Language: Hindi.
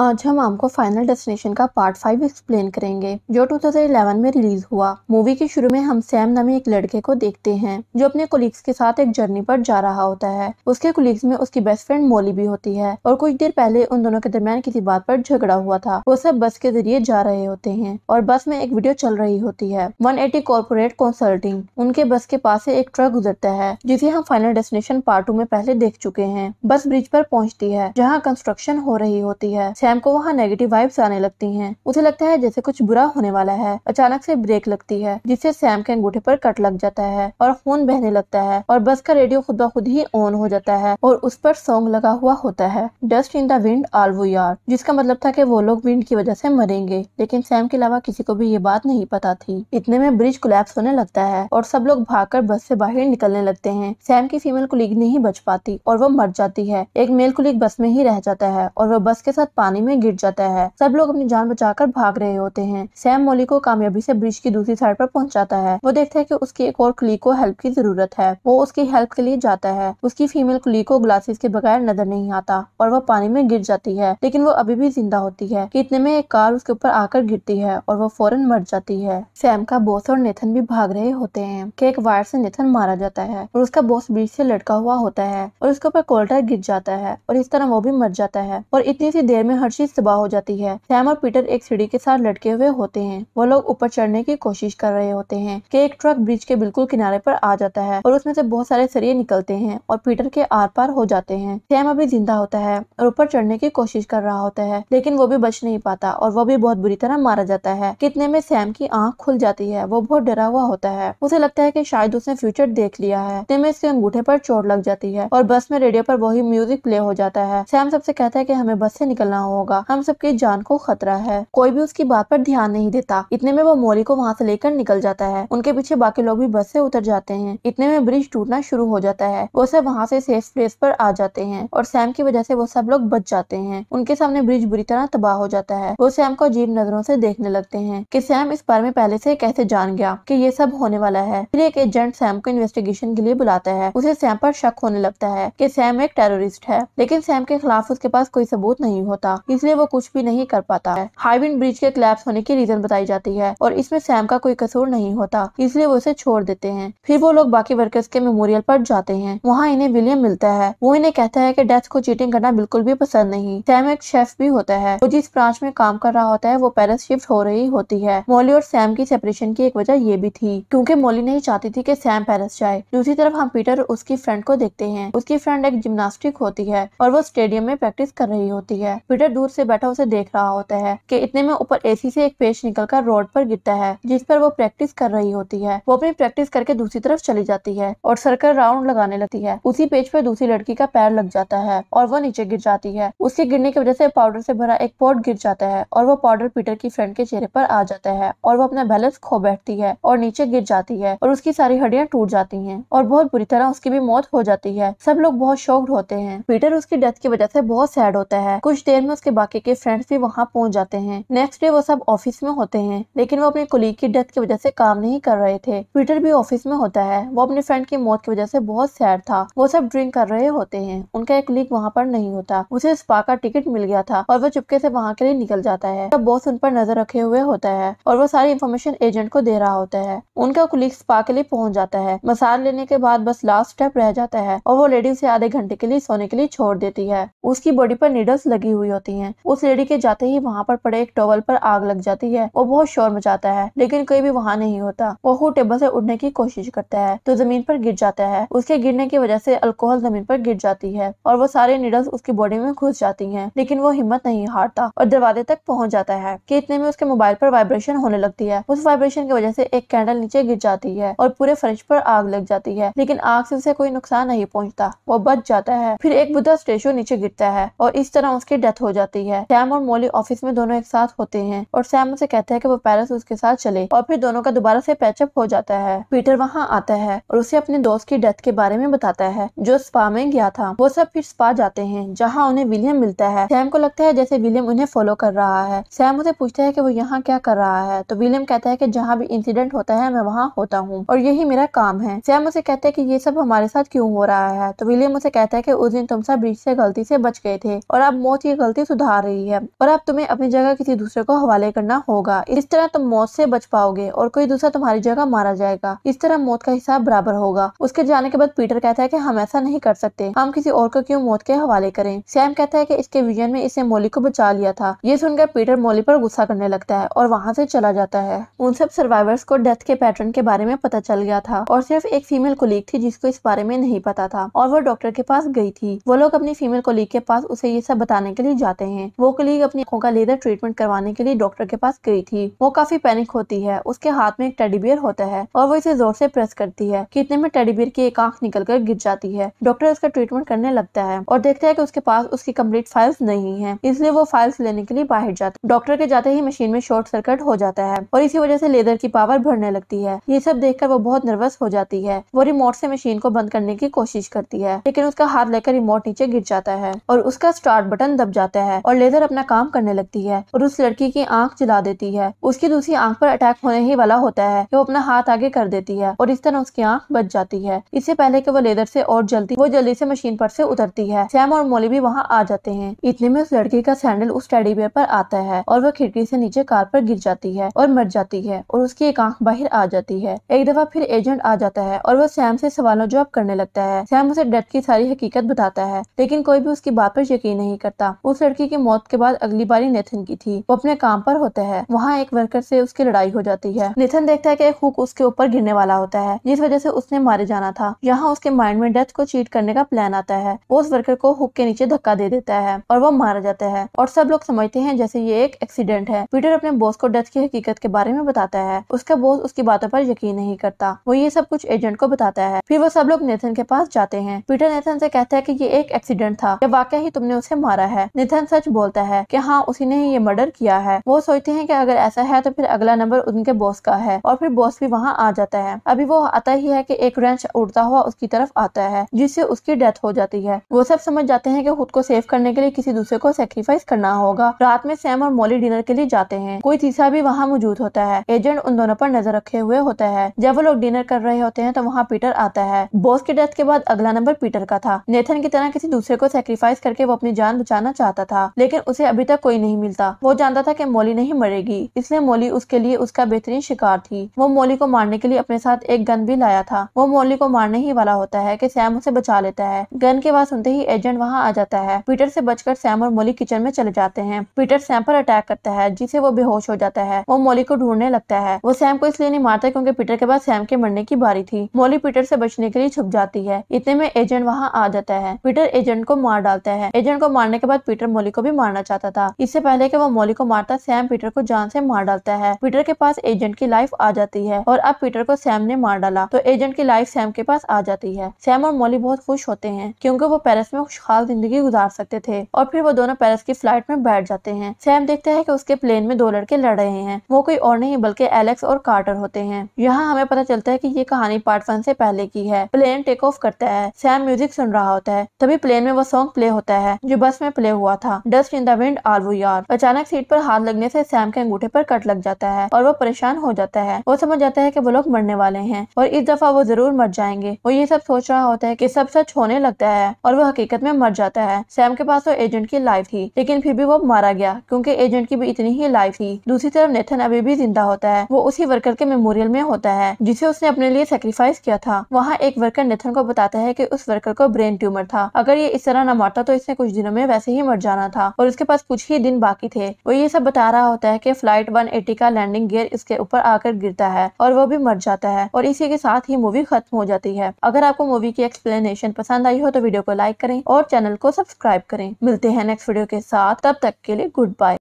आज हम आपको फाइनल डेस्टिनेशन का पार्ट फाइव एक्सप्लेन करेंगे जो 2011 में रिलीज हुआ मूवी के शुरू में हम सैम नामी एक लड़के को देखते हैं जो अपने कोलिग्स के साथ एक जर्नी पर जा रहा होता है उसके कोलिग्स में उसकी बेस्ट फ्रेंड मोली भी होती है और कुछ देर पहले उन दोनों के दरमियान किसी बात पर झगड़ा हुआ था वो सब बस के जरिए जा रहे होते हैं और बस में एक वीडियो चल रही होती है वन एटी कॉर्पोरेट कंसल्टिंग उनके बस के पास से एक ट्रक गुजरता है जिसे हम फाइनल डेस्टिनेशन पार्ट टू में पहले देख चुके हैं बस ब्रिज पर पहुँचती है जहाँ कंस्ट्रक्शन हो रही होती है सैम को वहाँ नेगेटिव वाइब्स आने लगती हैं उसे लगता है जैसे कुछ बुरा होने वाला है अचानक से ब्रेक लगती है जिससे सैम के अंगूठे पर कट लग जाता है और खून बहने लगता है और बस का रेडियो खुद ब खुद ही ऑन हो जाता है और उस पर सॉन्ग लगा हुआ होता है डस्ट इन द विंड ऑल वो यार जिसका मतलब था की वो लोग विंड की वजह से मरेंगे लेकिन सैम के अलावा किसी को भी ये बात नहीं पता थी इतने में ब्रिज कोलैप्स होने लगता है और सब लोग भागकर बस से बाहर निकलने लगते हैं सैम की फीमेल कुलीग नहीं बच पाती और वो मर जाती है एक मेल कुलीग बस में ही रह जाता है और वो बस के साथ पानी पानी में गिर जाता है सब लोग अपनी जान बचाकर भाग रहे होते हैं सैम मोली को कामयाबी से ब्रिज की दूसरी साइड पर पहुंचाता है वो देखता है कि उसकी एक और क्ली को हेल्प की जरूरत है वो उसकी हेल्प के लिए जाता है उसकी फीमेल क्ली को ग्लासेस के बगैर नजर नहीं आता और वह पानी में गिर जाती है लेकिन वो अभी भी जिंदा होती है कि इतने में एक कार उसके ऊपर आकर गिरती है और वो फौरन मर जाती है सैम का बॉस और नेथन भी भाग रहे होते हैं कि एक वायर से नेथन मारा जाता है और उसका बॉस ब्रिज से लटका हुआ होता है और उसके ऊपर कोल्टर गिर जाता है और इस तरह वो भी मर जाता है और इतनी सी देर में चीज सुबह हो जाती है सैम और पीटर एक सीढ़ी के साथ लटके हुए होते हैं वो लोग ऊपर चढ़ने की कोशिश कर रहे होते हैं कि एक ट्रक ब्रिज के बिल्कुल किनारे पर आ जाता है और उसमें से बहुत सारे सरिये निकलते हैं और पीटर के आर पार हो जाते हैं सैम अभी जिंदा होता है और ऊपर चढ़ने की कोशिश कर रहा होता है लेकिन वो भी बच नहीं पाता और वो भी बहुत बुरी तरह मारा जाता है कितने में सैम की आंख खुल जाती है वो बहुत डरा हुआ होता है उसे लगता है की शायद उसने फ्यूचर देख लिया है इतने में इसके अंगूठे पर चोट लग जाती है और बस में रेडियो पर वही म्यूजिक प्ले हो जाता है सैम सबसे कहता है की हमें बस से निकलना हो होगा हम सबके जान को खतरा है कोई भी उसकी बात पर ध्यान नहीं देता इतने में वो मोली को वहाँ से लेकर निकल जाता है उनके पीछे बाकी लोग भी बस से उतर जाते हैं इतने में ब्रिज टूटना शुरू हो जाता है वो सब वहाँ से सेफ प्लेस पर आ जाते हैं और सैम की वजह से वो सब लोग बच जाते हैं उनके सामने ब्रिज बुरी तरह तबाह हो जाता है वो सैम को अजीब नजरों से देखने लगते हैं कि सैम इस बारे में पहले से कैसे जान गया कि ये सब होने वाला है फिर एक एजेंट सैम को इन्वेस्टिगेशन के लिए बुलाता है उसे सैम पर शक होने लगता है कि सैम एक टेररिस्ट है लेकिन सैम के खिलाफ उसके पास कोई सबूत नहीं होता इसलिए वो कुछ भी नहीं कर पाता है हाईविन ब्रिज के क्लैप्स होने की रीजन बताई जाती है और इसमें सैम का कोई कसूर नहीं होता इसलिए वो इसे छोड़ देते हैं फिर वो लोग बाकी वर्कर्स के मेमोरियल पर जाते हैं वहाँ इन्हें विलियम मिलता है वो इन्हें कहता है की डेथ को चीटिंग करना बिल्कुल भी पसंद नहीं सैम एक शेफ भी होता है वो जिस ब्रांच में काम कर रहा होता है वो पेरिस शिफ्ट हो रही होती है मोली और सैम की सेपरेशन की एक वजह ये भी थी क्योंकि मोली नहीं चाहती थी कि सैम पेरिस जाए दूसरी तरफ हम पीटर उसकी फ्रेंड को देखते हैं उसकी फ्रेंड एक जिम्नास्टिक होती है और वो स्टेडियम में प्रैक्टिस कर रही होती है पीटर मीटर दूर से बैठा उसे देख रहा होता है कि इतने में ऊपर एसी से एक पेश निकलकर रोड पर गिरता है जिस पर वो प्रैक्टिस कर रही होती है वो अपनी प्रैक्टिस करके दूसरी तरफ चली जाती है और सरकर राउंड लगाने लगती है उसी पेज पर दूसरी लड़की का पैर लग जाता है और वो नीचे गिर जाती है उसके गिरने की वजह से पाउडर से भरा एक पॉट गिर जाता है और वो पाउडर पीटर की फ्रेंड के चेहरे पर आ जाता है और वो अपना बैलेंस खो बैठती है और नीचे गिर जाती है और उसकी सारी हड्डियां टूट जाती हैं और बहुत बुरी तरह उसकी भी मौत हो जाती है सब लोग बहुत शोक्ड होते हैं पीटर उसकी डेथ की वजह से बहुत सैड होता है कुछ देर में में उसके बाकी के फ्रेंड्स भी वहाँ पहुँच जाते हैं नेक्स्ट डे वो सब ऑफिस में होते हैं लेकिन वो अपने कुलीग की डेथ की वजह से काम नहीं कर रहे थे पीटर भी ऑफिस में होता है वो अपने फ्रेंड की मौत की वजह से बहुत सैड था वो सब ड्रिंक कर रहे होते हैं उनका एक कुलीग वहाँ पर नहीं होता उसे स्पा का टिकट मिल गया था और वो चुपके से वहाँ के लिए निकल जाता है तब बॉस उन पर नजर रखे हुए होता है और वो सारी इन्फॉर्मेशन एजेंट को दे रहा होता है उनका कुलीग स्पा के लिए पहुँच जाता है मसाज लेने के बाद बस लास्ट स्टेप रह जाता है और वो लेडी उसे आधे घंटे के लिए सोने के लिए छोड़ देती है उसकी बॉडी पर नीडल्स लगी हुई होती जाती है उस लेडी के जाते ही वहाँ पर पड़े एक टॉवल पर आग लग जाती है वो बहुत शोर मचाता है लेकिन कोई भी वहाँ नहीं होता वो खुद टेबल से उड़ने की कोशिश करता है तो जमीन पर गिर जाता है उसके गिरने की वजह से अल्कोहल जमीन पर गिर जाती है और वो सारे नीडल्स उसकी बॉडी में घुस जाती है लेकिन वो हिम्मत नहीं हारता और दरवाजे तक पहुँच जाता है की इतने में उसके मोबाइल पर वाइब्रेशन होने लगती है उस वाइब्रेशन की वजह से एक कैंडल नीचे गिर जाती है और पूरे फर्श पर आग लग जाती है लेकिन आग से उसे कोई नुकसान नहीं पहुँचता वो बच जाता है फिर एक बुद्धा स्टेचू नीचे गिरता है और इस तरह उसकी डेथ हो हो जाती है सैम और मोली ऑफिस में दोनों एक साथ होते हैं और सैम उसे कहते हैं कि वो पैरस उसके साथ चले और फिर दोनों का दोबारा से पैचअप हो जाता है पीटर वहाँ आता है और उसे अपने दोस्त की डेथ के बारे में बताता है जो स्पा में गया था वो सब फिर स्पा जाते हैं जहाँ उन्हें विलियम मिलता है सैम को लगता है जैसे विलियम उन्हें फॉलो कर रहा है सैम उसे पूछता है की वो यहाँ क्या कर रहा है तो विलियम कहता है की जहाँ भी इंसिडेंट होता है मैं वहाँ होता हूँ और यही मेरा काम है सैम उसे कहते हैं की ये सब हमारे साथ क्यूँ हो रहा है तो विलियम उसे कहता है की उस दिन तुम सब ब्रिज से गलती से बच गए थे और अब मौत ये गलती स्थिति सुधार रही है और अब तुम्हें अपनी जगह किसी दूसरे को हवाले करना होगा इस तरह तुम मौत से बच पाओगे और कोई दूसरा तुम्हारी जगह मारा जाएगा इस तरह मौत का हिसाब बराबर होगा उसके जाने के बाद पीटर कहता है की हम ऐसा नहीं कर सकते हम किसी और को क्यूँ मौत के हवाले करें सैम कहता है की इसके विजन में इसे मोली को बचा लिया था ये सुनकर पीटर मोली पर गुस्सा करने लगता है और वहाँ से चला जाता है उन सब सर्वाइवर्स को डेथ के पैटर्न के बारे में पता चल गया था और सिर्फ एक फीमेल कोलीग थी जिसको इस बारे में नहीं पता था और वो डॉक्टर के पास गई थी वो लोग अपनी फीमेल कोलीग के पास उसे ये सब बताने के लिए जाते बताते हैं वो कलीग अपनी आंखों का लेजर ट्रीटमेंट करवाने के लिए डॉक्टर के पास गई थी वो काफी पैनिक होती है उसके हाथ में एक टेडीबियर होता है और वो इसे जोर से प्रेस करती है कि इतने में टेडीबियर की एक आंख निकल कर गिर जाती है डॉक्टर उसका ट्रीटमेंट करने लगता है और देखता है की उसके पास उसकी कम्प्लीट फाइल्स नहीं है इसलिए वो फाइल्स लेने के लिए बाहर जाता डॉक्टर के जाते ही मशीन में शॉर्ट सर्किट हो जाता है और इसी वजह से लेजर की पावर बढ़ने लगती है ये सब देखकर वो बहुत नर्वस हो जाती है वो रिमोट से मशीन को बंद करने की कोशिश करती है लेकिन उसका हाथ लेकर रिमोट नीचे गिर जाता है और उसका स्टार्ट बटन दब जाता है लेता है और लेजर अपना काम करने लगती है और उस लड़की की आंख जला देती है उसकी दूसरी आंख पर अटैक होने ही वाला होता है वो अपना हाथ आगे कर देती है और इस तरह उसकी आंख बच जाती है इससे पहले की वो लेदर से और जल्दी वो जल्दी से मशीन पर से उतरती है सैम और मोली भी वहाँ आ जाते हैं इतने में उस लड़की का सैंडल उस टेडी बेयर पर आता है और वह खिड़की से नीचे कार पर गिर जाती है और मर जाती है और उसकी एक आंख बाहर आ जाती है एक दफा फिर एजेंट आ जाता है और वो सैम से सवालों जवाब करने लगता है सैम उसे डेथ की सारी हकीकत बताता है लेकिन कोई भी उसकी बात पर यकीन नहीं करता उस लड़की की मौत के बाद अगली बारी नेथन की थी वो अपने काम पर होता है वहाँ एक वर्कर से उसकी लड़ाई हो जाती है नेथन देखता है कि एक हुक उसके ऊपर गिरने वाला होता है जिस वजह से उसने मारे जाना था यहाँ उसके माइंड में डेथ को चीट करने का प्लान आता है वो उस वर्कर को हुक के नीचे धक्का दे देता है और वो मारा जाता है और सब लोग समझते हैं जैसे ये एक एक्सीडेंट है पीटर अपने बॉस को डेथ की हकीकत के बारे में बताता है उसका बॉस उसकी बातों पर यकीन नहीं करता वो ये सब कुछ एजेंट को बताता है फिर वो सब लोग नेथन के पास जाते हैं पीटर नेथन से कहता है की ये एक एक्सीडेंट था या वाकई ही तुमने उसे मारा है नेथन इथन सच बोलता है की हाँ उसी ने ये मर्डर किया है वो सोचते है की अगर ऐसा है तो फिर अगला नंबर उनके बॉस का है और फिर बॉस भी वहाँ आ जाता है अभी वो आता ही है की एक रेंच उड़ता हुआ उसकी तरफ आता है जिससे उसकी डेथ हो जाती है वो सब समझ जाते हैं की खुद को सेव करने के लिए किसी दूसरे को सेक्रीफाइस करना होगा रात में सैम और मोली डिनर के लिए जाते हैं कोई तीसरा भी वहाँ मौजूद होता है एजेंट उन दोनों पर नजर रखे हुए होता है जब वो लोग डिनर कर रहे होते हैं तो वहाँ पीटर आता है बॉस की डेथ के बाद अगला नंबर पीटर का था नेथन की तरह किसी दूसरे को सेक्रीफाइस करके वो अपनी जान बचाना चाहता जाता था लेकिन उसे अभी तक कोई नहीं मिलता वो जानता था की मोली नहीं मरेगी इसलिए मोली उसके लिए उसका बेहतरीन शिकार थी वो मोली को मारने के लिए अपने साथ एक गन भी लाया था वो मोली को मारने ही वाला होता है की सैम उसे बचा लेता है गन के बाद सुनते ही एजेंट वहाँ आ जाता है पीटर से बचकर सैम और मोली किचन में चले जाते हैं पीटर सैम पर अटैक करता है जिसे वो बेहोश हो जाता है वो मोली को ढूंढने लगता है वो सैम को इसलिए नहीं मारता क्योंकि पीटर के बाद सैम के मरने की बारी थी मोली पीटर से बचने के लिए छुप जाती है इतने में एजेंट वहाँ आ जाता है पीटर एजेंट को मार डालता है एजेंट को मारने के बाद पीटर मोली को भी मारना चाहता था इससे पहले कि वो मोली को मारता सैम पीटर को जान से मार डालता है पीटर के पास एजेंट की लाइफ आ जाती है और अब पीटर को सैम ने मार डाला तो एजेंट की लाइफ सैम के पास आ जाती है सैम और मोली बहुत खुश होते हैं क्योंकि वो पेरिस में खुशहाल जिंदगी गुजार सकते थे और फिर वो दोनों पेरिस की फ्लाइट में बैठ जाते हैं सैम देखते है कि उसके प्लेन में दो लड़के लड़ रहे हैं वो कोई और नहीं बल्कि एलेक्स और कार्टर होते हैं यहाँ हमें पता चलता है की ये कहानी पार्ट वन से पहले की है प्लेन टेक ऑफ करता है सैम म्यूजिक सुन रहा होता है तभी प्लेन में वो सॉन्ग प्ले होता है जो बस में प्ले हुआ था डस्ट इन द विंड आर वो यार अचानक सीट पर हाथ लगने से सैम के अंगूठे पर कट लग जाता है और वो परेशान हो जाता है वो समझ जाता है कि वो लोग मरने वाले हैं और इस दफा वो जरूर मर जाएंगे वो ये सब सोच रहा होता है कि सब सच होने लगता है और वो हकीकत में मर जाता है सैम के पास तो एजेंट की लाइफ थी लेकिन फिर भी वो मारा गया क्योंकि एजेंट की भी इतनी ही लाइफ थी दूसरी तरफ नेथन अभी भी जिंदा होता है वो उसी वर्कर के मेमोरियल में होता है जिसे उसने अपने लिए सेक्रीफाइस किया था वहाँ एक वर्कर नेथन को बताता है की उस वर्कर को ब्रेन ट्यूमर था अगर ये इस तरह न मारता तो इसने कुछ दिनों में वैसे ही मर जाता जाना था और उसके पास कुछ ही दिन बाकी थे वो ये सब बता रहा होता है कि फ्लाइट 180 का लैंडिंग गियर इसके ऊपर आकर गिरता है और वो भी मर जाता है और इसी के साथ ही मूवी खत्म हो जाती है अगर आपको मूवी की एक्सप्लेनेशन पसंद आई हो तो वीडियो को लाइक करें और चैनल को सब्सक्राइब करें मिलते हैं नेक्स्ट वीडियो के साथ तब तक के लिए गुड बाय